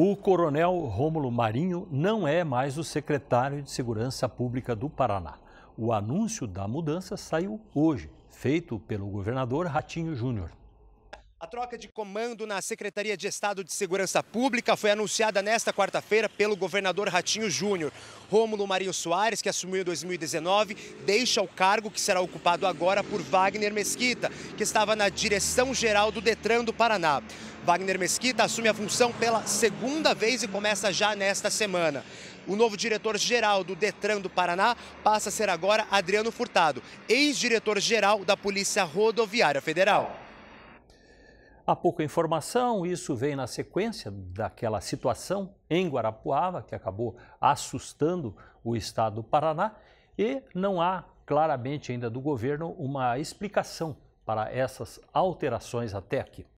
O coronel Rômulo Marinho não é mais o secretário de Segurança Pública do Paraná. O anúncio da mudança saiu hoje, feito pelo governador Ratinho Júnior. A troca de comando na Secretaria de Estado de Segurança Pública foi anunciada nesta quarta-feira pelo governador Ratinho Júnior. Rômulo Marinho Soares, que assumiu em 2019, deixa o cargo que será ocupado agora por Wagner Mesquita, que estava na direção-geral do Detran do Paraná. Wagner Mesquita assume a função pela segunda vez e começa já nesta semana. O novo diretor-geral do Detran do Paraná passa a ser agora Adriano Furtado, ex-diretor-geral da Polícia Rodoviária Federal. Há pouca informação, isso vem na sequência daquela situação em Guarapuava, que acabou assustando o estado do Paraná, e não há claramente ainda do governo uma explicação para essas alterações até aqui.